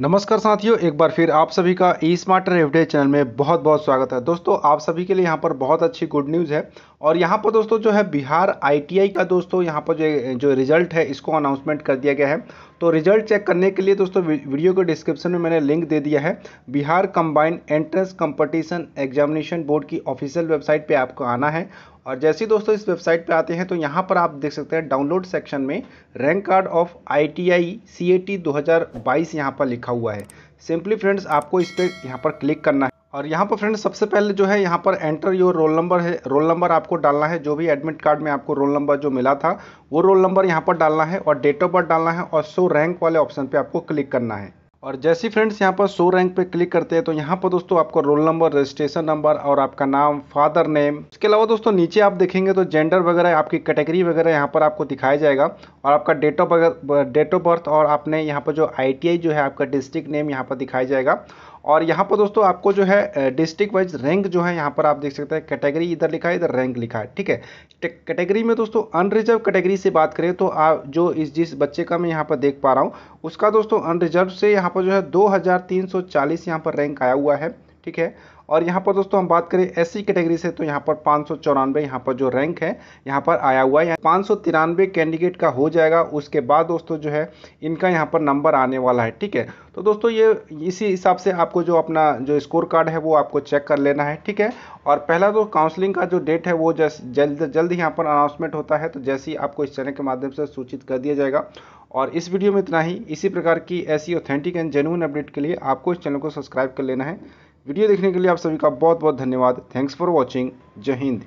नमस्कार साथियों एक बार फिर आप सभी का ई स्मार्ट एवडे चैनल में बहुत बहुत स्वागत है दोस्तों आप सभी के लिए यहाँ पर बहुत अच्छी गुड न्यूज़ है और यहाँ पर दोस्तों जो है बिहार आईटीआई का दोस्तों यहाँ पर जो जो रिजल्ट है इसको अनाउंसमेंट कर दिया गया है तो रिजल्ट चेक करने के लिए दोस्तों वीडियो के डिस्क्रिप्शन में मैंने लिंक दे दिया है Bihar combined entrance competition examination board की ऑफिशियल वेबसाइट पे आपको आना है और जैसे दोस्तों इस वेबसाइट पे आते हैं तो यहाँ पर आप देख सकते हैं डाउनलोड सेक्शन में rank card of I T I C A T दो हज़ार बाईस यहाँ पर लिखा हुआ है सिंपली फ्रेंड्स आपको इस पर यहाँ पर क्लिक करना है और यहाँ पर फ्रेंड सबसे पहले जो है यहाँ पर एंटर योर रोल नंबर है रोल नंबर आपको डालना है जो भी एडमिट कार्ड में आपको रोल नंबर जो मिला था वो रोल नंबर यहाँ पर डालना है और डेट ऑफ बर्थ डालना है और सो रैंक वाले ऑप्शन पे आपको क्लिक करना है और जैसे फ्रेंड्स यहाँ पर सो रैंक पे क्लिक करते हैं तो यहाँ पर दोस्तों आपको रोल नंबर रजिस्ट्रेशन नंबर और आपका नाम फादर नेम इसके अलावा दोस्तों नीचे आप देखेंगे तो जेंडर वगैरह आपकी कैटेगरी वगैरह यहाँ पर आपको दिखाया जाएगा और आपका date of date of birth और आपने यहाँ पर जो आई जो है आपका डिस्ट्रिक्ट नेम यहाँ पर दिखाया जाएगा और यहाँ पर दोस्तों आपको जो है डिस्ट्रिक्ट वाइज रैंक जो है यहाँ पर आप देख सकते हैं कैटेगरी इधर लिखा है इधर रैंक लिखा है ठीक है कैटेगरी में दोस्तों अनरिजर्व कैटेगरी से बात करें तो आप जो इस जिस बच्चे का मैं यहाँ पर देख पा रहा हूँ उसका दोस्तों अनरिजर्व से यहाँ पर जो है दो हज़ार तीन सौ चालीस यहाँ पर रैंक आया हुआ है ठीक है और यहाँ पर दोस्तों हम बात करें एस कैटेगरी से तो यहाँ पर पाँच सौ चौरानवे यहाँ पर जो रैंक है यहाँ पर आया हुआ है पाँच सौ तिरानवे कैंडिडेट का हो जाएगा उसके बाद दोस्तों जो है इनका यहाँ पर नंबर आने वाला है ठीक है तो दोस्तों ये इसी हिसाब से आपको जो अपना जो स्कोर कार्ड है वो आपको चेक कर लेना है ठीक है और पहला तो काउंसलिंग का जो डेट है वो जस जल्द जल्द यहाँ पर अनाउंसमेंट होता है तो जैसे ही आपको इस चैनल के माध्यम से सूचित कर दिया जाएगा और इस वीडियो में इतना ही इसी प्रकार की ऐसी ऑथेंटिक एंड जेनुअन अपडेट के लिए आपको इस चैनल को सब्सक्राइब कर लेना है वीडियो देखने के लिए आप सभी का बहुत बहुत धन्यवाद थैंक्स फॉर वॉचिंग जय हिंद